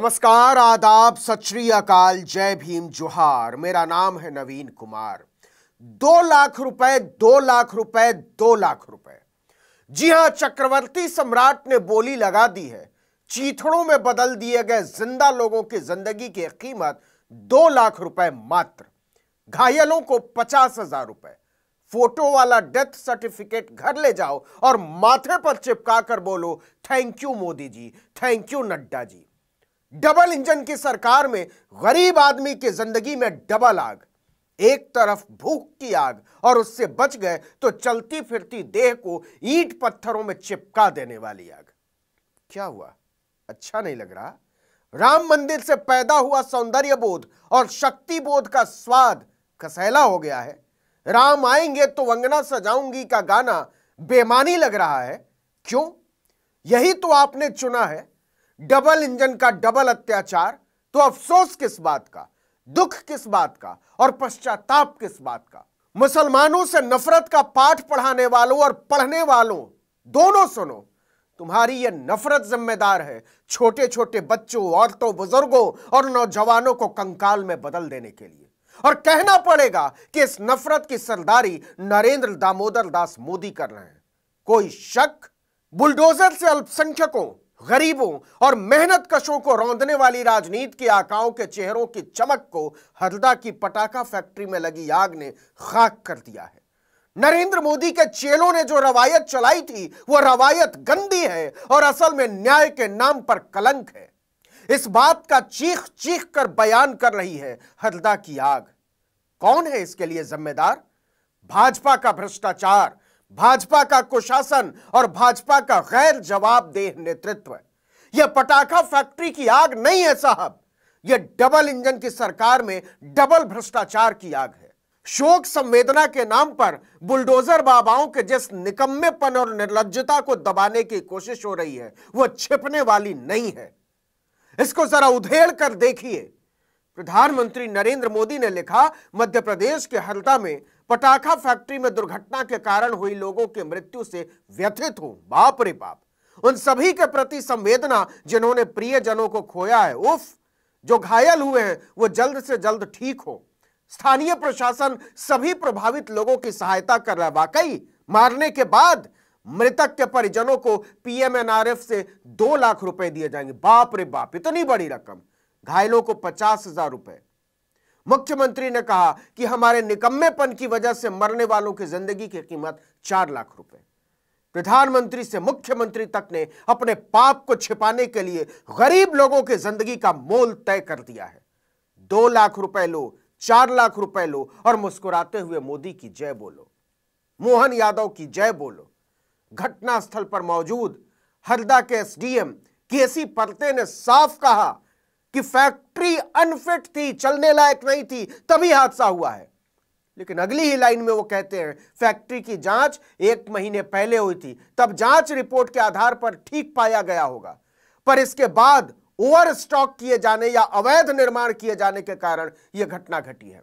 नमस्कार आदाब सत श्री अकाल जय भीम जोहार मेरा नाम है नवीन कुमार दो लाख रुपए दो लाख रुपए दो लाख रुपए जी हां चक्रवर्ती सम्राट ने बोली लगा दी है चीथड़ों में बदल दिए गए जिंदा लोगों की जिंदगी की कीमत दो लाख रुपए मात्र घायलों को पचास हजार रुपए फोटो वाला डेथ सर्टिफिकेट घर ले जाओ और माथे पर चिपका कर बोलो thank you Modi ji thank you Nadda ji double engine की सरकार में गरीब आदमी की जिंदगी में डबल आग एक तरफ भूख की आग और उससे बच गए तो चलती फिरती देह को ईट पत्थरों में चिपका देने वाली आग क्या हुआ अच्छा नहीं लग रहा राम मंदिर से पैदा हुआ सौंदर्य बोध और शक्ति बोध का स्वाद कसैला हो गया है राम आएंगे तो वंगना सजाऊंगी का गाना बेमानी लग रहा है क्यों यही तो आपने चुना है डबल इंजन का डबल अत्याचार तो अफसोस किस बात का दुख किस बात का और पश्चाताप किस बात का मुसलमानों से नफरत का पाठ पढ़ाने वालों और पढ़ने वालों दोनों सुनो तुम्हारी यह नफरत जिम्मेदार है छोटे छोटे बच्चों औरतों बुजुर्गों और नौजवानों को कंकाल में बदल देने के लिए और कहना पड़ेगा कि इस नफरत की सरदारी नरेंद्र दामोदर दास मोदी कर रहे हैं कोई शक बुलडोजर से अल्पसंख्यकों गरीबों और मेहनत कशों को रौंदने वाली राजनीति के आकाओं के चेहरों की चमक को हरदा की पटाखा फैक्ट्री में लगी आग ने खाक कर दिया है नरेंद्र मोदी के चेलों ने जो रवायत चलाई थी वो रवायत गंदी है और असल में न्याय के नाम पर कलंक है इस बात का चीख चीख कर बयान कर रही है हरदा की आग कौन है इसके लिए जिम्मेदार भाजपा का भ्रष्टाचार भाजपा का कुशासन और भाजपा का गैर जवाबदेह नेतृत्व यह पटाखा फैक्ट्री की आग नहीं है साहब यह डबल इंजन की सरकार में डबल भ्रष्टाचार की आग है शोक संवेदना के नाम पर बुलडोजर बाबाओं के जिस निकम्मेपन और निर्लजता को दबाने की कोशिश हो रही है वह छिपने वाली नहीं है इसको जरा उधेड़ कर देखिए प्रधानमंत्री नरेंद्र मोदी ने लिखा मध्य प्रदेश के हरदा में पटाखा फैक्ट्री में दुर्घटना के कारण हुई लोगों की मृत्यु से व्यथित हूं बाप रे बाप उन सभी के प्रति संवेदना जिन्होंने प्रियजनों को खोया है उफ जो घायल हुए हैं वो जल्द से जल्द ठीक हो स्थानीय प्रशासन सभी प्रभावित लोगों की सहायता कर रहा है वाकई मारने के बाद मृतक के परिजनों को पीएमएनआरएफ से दो लाख रुपए दिए जाएंगे बाप रे बाप इतनी बड़ी रकम घायलों को पचास हजार रुपए मुख्यमंत्री ने कहा कि हमारे निकम्मेपन की वजह से मरने वालों की जिंदगी की कीमत चार लाख रुपए प्रधानमंत्री से मुख्यमंत्री तक ने अपने पाप को छिपाने के लिए गरीब लोगों की जिंदगी का मोल तय कर दिया है दो लाख रुपए लो चार लाख रुपए लो और मुस्कुराते हुए मोदी की जय बोलो मोहन यादव की जय बोलो घटनास्थल पर मौजूद हरदा के एसडीएम केसी परते ने साफ कहा कि फैक्ट्री अनफिट थी चलने लायक नहीं थी तभी हादसा हुआ है लेकिन अगली ही लाइन में वो कहते हैं फैक्ट्री की जांच एक महीने पहले हुई थी तब जांच रिपोर्ट के आधार पर ठीक पाया गया होगा पर इसके बाद ओवर स्टॉक किए जाने या अवैध निर्माण किए जाने के कारण यह घटना घटी है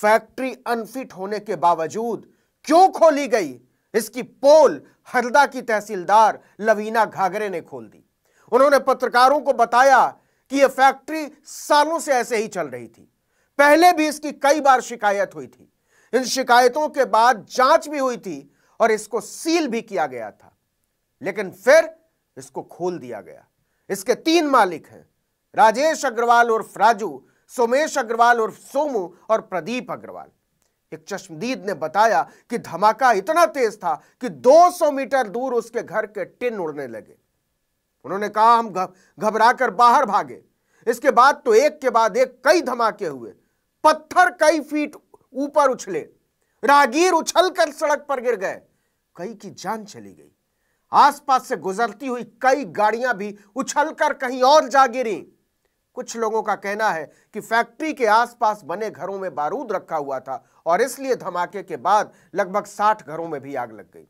फैक्ट्री अनफिट होने के बावजूद क्यों खोली गई इसकी पोल हरदा की तहसीलदार लवीना घाघरे ने खोल दी उन्होंने पत्रकारों को बताया कि यह फैक्ट्री सालों से ऐसे ही चल रही थी पहले भी इसकी कई बार शिकायत हुई थी इन शिकायतों के बाद जांच भी हुई थी और इसको सील भी किया गया था लेकिन फिर इसको खोल दिया गया इसके तीन मालिक हैं राजेश अग्रवाल उर्फ राजू सोमेश अग्रवाल उर्फ सोमू और प्रदीप अग्रवाल एक चश्मदीद ने बताया कि धमाका इतना तेज था कि 200 मीटर दूर उसके घर के टिन उड़ने लगे उन्होंने कहा हम घबरा कर बाहर भागे इसके बाद तो एक के बाद एक कई धमाके हुए पत्थर कई फीट ऊपर उछले उछल उछलकर सड़क पर गिर गए कई की जान चली गई आसपास से गुजरती हुई कई गाड़ियां भी उछलकर कहीं और जा गिरी कुछ लोगों का कहना है कि फैक्ट्री के आसपास बने घरों में बारूद रखा हुआ था और इसलिए धमाके के बाद लगभग साठ घरों में भी आग लग गई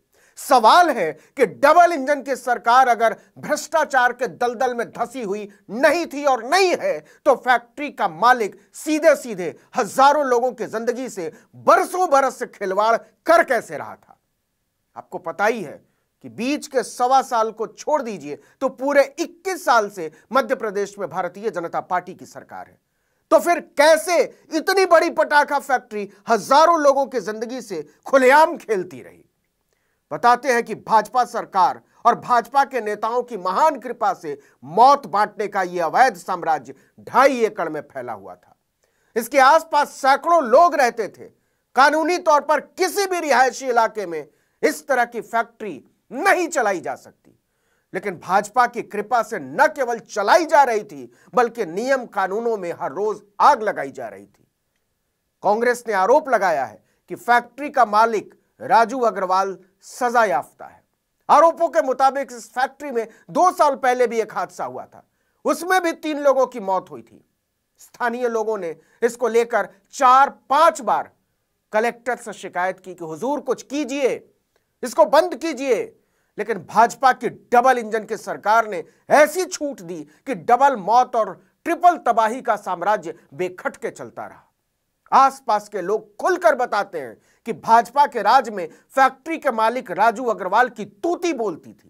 सवाल है कि डबल इंजन की सरकार अगर भ्रष्टाचार के दलदल में धसी हुई नहीं थी और नहीं है तो फैक्ट्री का मालिक सीधे सीधे हजारों लोगों की जिंदगी से बरसों बरस से खिलवाड़ कर कैसे रहा था आपको पता ही है कि बीच के सवा साल को छोड़ दीजिए तो पूरे 21 साल से मध्य प्रदेश में भारतीय जनता पार्टी की सरकार है तो फिर कैसे इतनी बड़ी पटाखा फैक्ट्री हजारों लोगों की जिंदगी से खुलेआम खेलती रही बताते हैं कि भाजपा सरकार और भाजपा के नेताओं की महान कृपा से मौत बांटने का यह अवैध साम्राज्य ढाई एकड़ में फैला हुआ था इसके आसपास सैकड़ों लोग रहते थे कानूनी तौर पर किसी भी रिहायशी इलाके में इस तरह की फैक्ट्री नहीं चलाई जा सकती लेकिन भाजपा की कृपा से न केवल चलाई जा रही थी बल्कि नियम कानूनों में हर रोज आग लगाई जा रही थी कांग्रेस ने आरोप लगाया है कि फैक्ट्री का मालिक राजू अग्रवाल सजा याफ्ता है आरोपों के मुताबिक इस फैक्ट्री में दो साल पहले भी एक हादसा हुआ था उसमें भी तीन लोगों की मौत हुई थी स्थानीय लोगों ने इसको लेकर चार पांच बार कलेक्टर से शिकायत की कि हुजूर कुछ कीजिए इसको बंद कीजिए लेकिन भाजपा की डबल इंजन की सरकार ने ऐसी छूट दी कि डबल मौत और ट्रिपल तबाही का साम्राज्य बेखटके चलता रहा आसपास के लोग खुलकर बताते हैं कि भाजपा के राज में फैक्ट्री के मालिक राजू अग्रवाल की तूती बोलती थी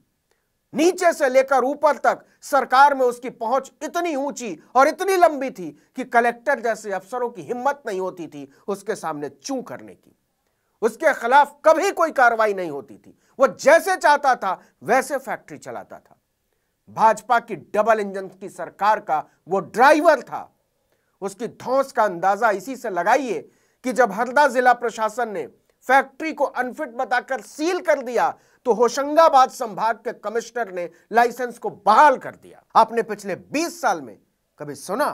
नीचे से लेकर ऊपर तक सरकार में उसकी पहुंच इतनी ऊंची और इतनी लंबी थी कि कलेक्टर जैसे अफसरों की हिम्मत नहीं होती थी उसके सामने चू करने की उसके खिलाफ कभी कोई कार्रवाई नहीं होती थी वो जैसे चाहता था वैसे फैक्ट्री चलाता था भाजपा की डबल इंजन की सरकार का वो ड्राइवर था उसकी धौस का अंदाजा इसी से लगाइए कि जब हरदा जिला प्रशासन ने फैक्ट्री को अनफिट बताकर सील कर दिया तो होशंगाबाद संभाग के कमिश्नर ने लाइसेंस को बहाल कर दिया आपने पिछले 20 साल में कभी सुना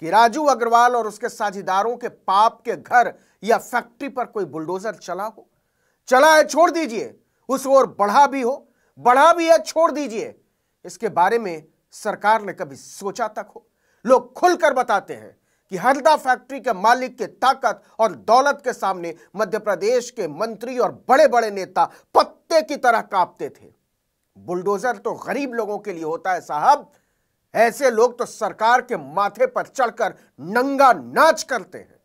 कि राजू अग्रवाल और उसके साझेदारों के पाप के घर या फैक्ट्री पर कोई बुलडोजर चला हो चला है छोड़ दीजिए उस ओर बढ़ा भी हो बढ़ा भी है छोड़ दीजिए इसके बारे में सरकार ने कभी सोचा तक हो लोग खुलकर बताते हैं कि हरदा फैक्ट्री के मालिक के ताकत और दौलत के सामने मध्य प्रदेश के मंत्री और बड़े बड़े नेता पत्ते की तरह कांपते थे बुलडोजर तो गरीब लोगों के लिए होता है साहब ऐसे लोग तो सरकार के माथे पर चढ़कर नंगा नाच करते हैं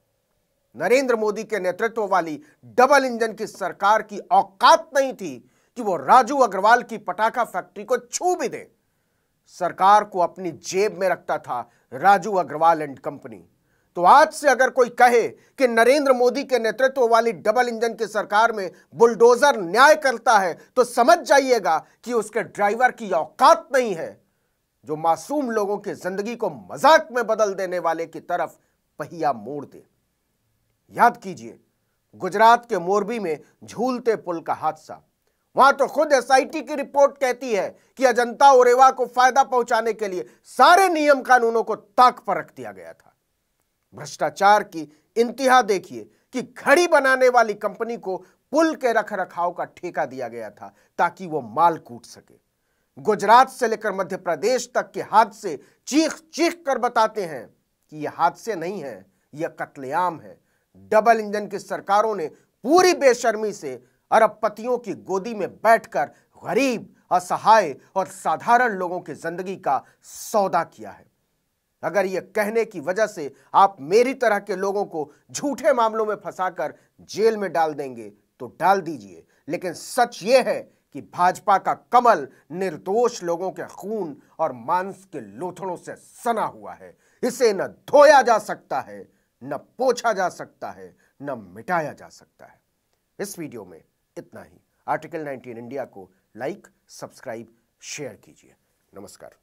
नरेंद्र मोदी के नेतृत्व वाली डबल इंजन की सरकार की औकात नहीं थी कि वो राजू अग्रवाल की पटाखा फैक्ट्री को छू भी दे सरकार को अपनी जेब में रखता था राजू अग्रवाल एंड कंपनी तो आज से अगर कोई कहे कि नरेंद्र मोदी के नेतृत्व वाली डबल इंजन की सरकार में बुलडोजर न्याय करता है तो समझ जाइएगा कि उसके ड्राइवर की औकात नहीं है जो मासूम लोगों की जिंदगी को मजाक में बदल देने वाले की तरफ पहिया मोड़ दे याद कीजिए गुजरात के मोरबी में झूलते पुल का हादसा वहां तो खुद एसआईटी की रिपोर्ट कहती है कि अजंता और को फायदा पहुंचाने के लिए सारे नियम कानूनों को ताक पर रख दिया गया था भ्रष्टाचार की इंतहा देखिए कि घड़ी बनाने वाली कंपनी को पुल के रख रखाव का ठेका दिया गया था ताकि वो माल कूट सके गुजरात से लेकर मध्य प्रदेश तक के हादसे चीख चीख कर बताते हैं कि यह हादसे नहीं है यह कत्लेआम है डबल इंजन की सरकारों ने पूरी बेशर्मी से अरबपतियों की गोदी में बैठकर गरीब असहाय और साधारण लोगों की जिंदगी का सौदा किया है अगर ये कहने की वजह से आप मेरी तरह के लोगों को झूठे मामलों में फंसाकर जेल में डाल देंगे तो डाल दीजिए लेकिन सच ये है कि भाजपा का कमल निर्दोष लोगों के खून और मांस के लोथड़ों से सना हुआ है इसे न धोया जा सकता है न पोछा जा सकता है न मिटाया जा सकता है इस वीडियो में इतना ही आर्टिकल 19 इंडिया को लाइक सब्सक्राइब शेयर कीजिए नमस्कार